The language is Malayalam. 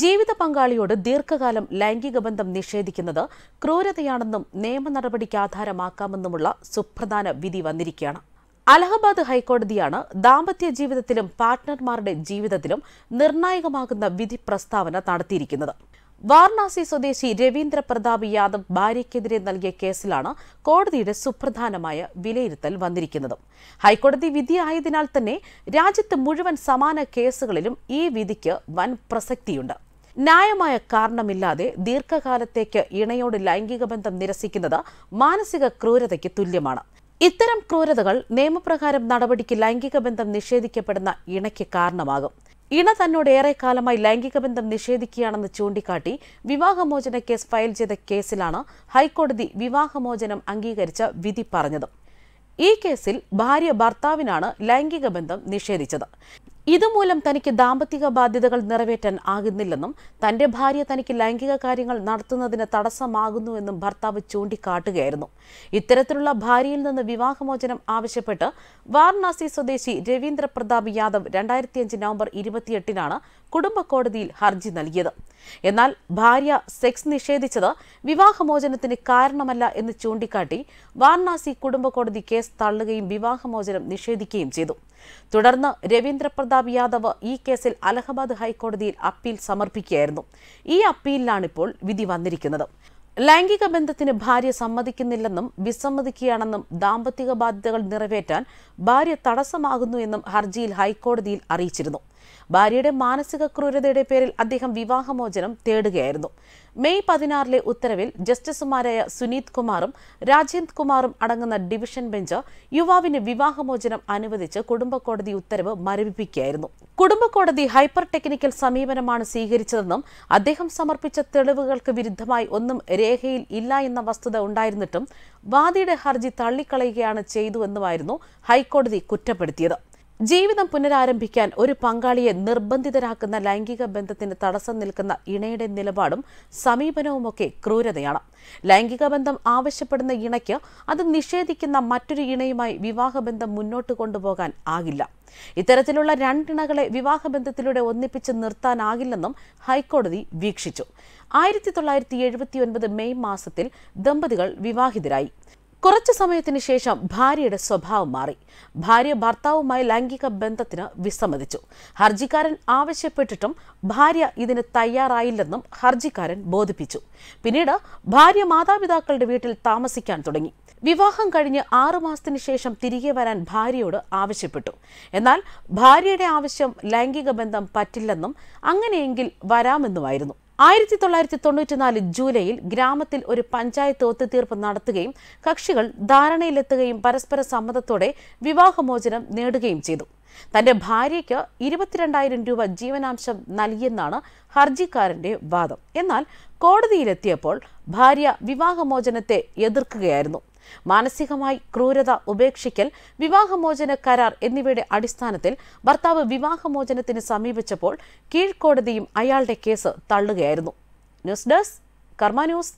ജീവിത പങ്കാളിയോട് ദീർഘകാലം ലൈംഗിക ബന്ധം നിഷേധിക്കുന്നത് ക്രൂരതയാണെന്നും നിയമ നടപടിക്ക് ആധാരമാക്കാമെന്നുമുള്ള സുപ്രധാന വിധി വന്നിരിക്കുകയാണ് അലഹബാദ് ഹൈക്കോടതിയാണ് ദാമ്പത്യ ജീവിതത്തിലും പാർട്ട്ണർമാരുടെ ജീവിതത്തിലും നിർണായകമാകുന്ന വിധി പ്രസ്താവന നടത്തിയിരിക്കുന്നത് വാരണാസി സ്വദേശി രവീന്ദ്ര പ്രതാപ് യാദവ് ഭാര്യയ്ക്കെതിരെ നൽകിയ കേസിലാണ് കോടതിയുടെ സുപ്രധാനമായ വിലയിരുത്തൽ വന്നിരിക്കുന്നത് ഹൈക്കോടതി വിധിയായതിനാൽ തന്നെ രാജ്യത്ത് മുഴുവൻ സമാന കേസുകളിലും ഈ വിധിക്ക് വൻ പ്രസക്തിയുണ്ട് ന്യായമായ കാരണമില്ലാതെ ദീർഘകാലത്തേക്ക് ഇണയോട് ലൈംഗിക ബന്ധം നിരസിക്കുന്നത് മാനസിക ക്രൂരതയ്ക്ക് തുല്യമാണ് ഇത്തരം ക്രൂരതകൾ നിയമപ്രകാരം നടപടിക്ക് ലൈംഗിക ബന്ധം നിഷേധിക്കപ്പെടുന്ന ഇണയ്ക്ക് കാരണമാകും ഇണ തന്നോട് ഏറെക്കാലമായി ലൈംഗിക ബന്ധം നിഷേധിക്കുകയാണെന്ന് ചൂണ്ടിക്കാട്ടി വിവാഹമോചന കേസ് ഫയൽ ചെയ്ത കേസിലാണ് ഹൈക്കോടതി വിവാഹമോചനം അംഗീകരിച്ച വിധി പറഞ്ഞത് ഈ കേസിൽ ഭാര്യ ഭർത്താവിനാണ് ലൈംഗിക ബന്ധം നിഷേധിച്ചത് ഇതുമൂലം തനിക്ക് ദാമ്പത്തിക ബാധ്യതകൾ നിറവേറ്റാൻ ആകുന്നില്ലെന്നും തന്റെ ഭാര്യ തനിക്ക് ലൈംഗിക കാര്യങ്ങൾ നടത്തുന്നതിന് തടസ്സമാകുന്നുവെന്നും ഭർത്താവ് ചൂണ്ടിക്കാട്ടുകയായിരുന്നു ഇത്തരത്തിലുള്ള ഭാര്യയിൽ നിന്ന് വിവാഹമോചനം ആവശ്യപ്പെട്ട് വാരണാസി സ്വദേശി രവീന്ദ്ര പ്രതാപ് യാദവ് രണ്ടായിരത്തിയഞ്ച് നവംബർ ഇരുപത്തിയെട്ടിനാണ് കുടുംബ കോടതിയിൽ ഹർജി നൽകിയത് എന്നാൽ ഭാര്യ സെക്സ് നിഷേധിച്ചത് വിവാഹമോചനത്തിന് കാരണമല്ല എന്ന് ചൂണ്ടിക്കാട്ടി വാരണാസി കുടുംബ കോടതി കേസ് തള്ളുകയും വിവാഹമോചനം നിഷേധിക്കുകയും ചെയ്തു തുടർന്ന് രവീന്ദ്ര പ്രതാപ് യാദവ് ഈ കേസിൽ അലഹബാദ് ഹൈക്കോടതിയിൽ അപ്പീൽ സമർപ്പിക്കുകയായിരുന്നു ഈ അപ്പീലിലാണിപ്പോൾ വിധി വന്നിരിക്കുന്നത് ലൈംഗിക ബന്ധത്തിന് ഭാര്യ സമ്മതിക്കുന്നില്ലെന്നും വിസമ്മതിക്കുകയാണെന്നും ദാമ്പത്തിക ബാധ്യതകൾ നിറവേറ്റാൻ ഭാര്യ തടസ്സമാകുന്നു എന്നും ഹർജിയിൽ ഹൈക്കോടതിയിൽ അറിയിച്ചിരുന്നു ഭാര്യയുടെ മാനസിക ക്രൂരതയുടെ പേരിൽ അദ്ദേഹം വിവാഹമോചനം തേടുകയായിരുന്നു മെയ് പതിനാറിലെ ഉത്തരവിൽ ജസ്റ്റിസുമാരായ സുനീത് കുമാറും രാജേന്ദ് കുമാറും അടങ്ങുന്ന ഡിവിഷൻ ബെഞ്ച് യുവാവിന് വിവാഹമോചനം അനുവദിച്ച് കുടുംബ കോടതി ഉത്തരവ് മരവിപ്പിക്കുകയായിരുന്നു കുടുംബക്കോടതി ഹൈപ്പർ ടെക്നിക്കൽ സമീപനമാണ് സ്വീകരിച്ചതെന്നും അദ്ദേഹം സമർപ്പിച്ച തെളിവുകൾക്ക് വിരുദ്ധമായി ഒന്നും രേഖയിൽ ഇല്ല എന്ന വസ്തുത ഉണ്ടായിരുന്നിട്ടും വാദിയുടെ ഹർജി തള്ളിക്കളയുകയാണ് ചെയ്തുവെന്നുമായിരുന്നു ഹൈക്കോടതി കുറ്റപ്പെടുത്തിയത് ജീവിതം പുനരാരംഭിക്കാൻ ഒരു പങ്കാളിയെ നിർബന്ധിതരാക്കുന്ന ലൈംഗിക ബന്ധത്തിന് തടസ്സം നിൽക്കുന്ന ഇണയുടെ നിലപാടും സമീപനവുമൊക്കെ ക്രൂരതയാണ് ലൈംഗിക ബന്ധം ആവശ്യപ്പെടുന്ന ഇണയ്ക്ക് അത് നിഷേധിക്കുന്ന മറ്റൊരു ഇണയുമായി വിവാഹബന്ധം മുന്നോട്ട് കൊണ്ടുപോകാൻ ആകില്ല ഇത്തരത്തിലുള്ള രണ്ടിണകളെ വിവാഹബന്ധത്തിലൂടെ ഒന്നിപ്പിച്ച് നിർത്താനാകില്ലെന്നും ഹൈക്കോടതി വീക്ഷിച്ചു ആയിരത്തി തൊള്ളായിരത്തി എഴുപത്തിയൊൻപത് മെയ് മാസത്തിൽ ദമ്പതികൾ വിവാഹിതരായി കുറച്ചു സമയത്തിന് ശേഷം ഭാര്യയുടെ സ്വഭാവം മാറി ഭാര്യ ഭർത്താവുമായി ലൈംഗിക ബന്ധത്തിന് വിസമ്മതിച്ചു ഹർജിക്കാരൻ ആവശ്യപ്പെട്ടിട്ടും ഭാര്യ ഇതിന് തയ്യാറായില്ലെന്നും ഹർജിക്കാരൻ ബോധിപ്പിച്ചു പിന്നീട് ഭാര്യ മാതാപിതാക്കളുടെ വീട്ടിൽ താമസിക്കാൻ തുടങ്ങി വിവാഹം കഴിഞ്ഞ് ആറുമാസത്തിന് ശേഷം തിരികെ വരാൻ ഭാര്യയോട് ആവശ്യപ്പെട്ടു എന്നാൽ ഭാര്യയുടെ ആവശ്യം ലൈംഗിക ബന്ധം പറ്റില്ലെന്നും അങ്ങനെയെങ്കിൽ വരാമെന്നുമായിരുന്നു ആയിരത്തി തൊള്ളായിരത്തി തൊണ്ണൂറ്റിനാല് ജൂലൈയിൽ ഗ്രാമത്തിൽ ഒരു പഞ്ചായത്ത് ഒത്തുതീർപ്പ് നടത്തുകയും കക്ഷികൾ ധാരണയിലെത്തുകയും പരസ്പര സമ്മതത്തോടെ വിവാഹമോചനം നേടുകയും ചെയ്തു തന്റെ ഭാര്യയ്ക്ക് ഇരുപത്തിരണ്ടായിരം രൂപ ജീവനാംശം നൽകിയെന്നാണ് ഹർജിക്കാരന്റെ വാദം എന്നാൽ കോടതിയിലെത്തിയപ്പോൾ ഭാര്യ വിവാഹമോചനത്തെ എതിർക്കുകയായിരുന്നു മാനസികമായി ക്രൂരത ഉപേക്ഷിക്കൽ വിവാഹമോചന കരാർ എന്നിവയുടെ അടിസ്ഥാനത്തിൽ ഭർത്താവ് വിവാഹമോചനത്തിന് സമീപിച്ചപ്പോൾ കീഴ്ക്കോടതിയും അയാളുടെ കേസ് തള്ളുകയായിരുന്നു ന്യൂസ് ഡെസ്ക് കർമ്മ ന്യൂസ്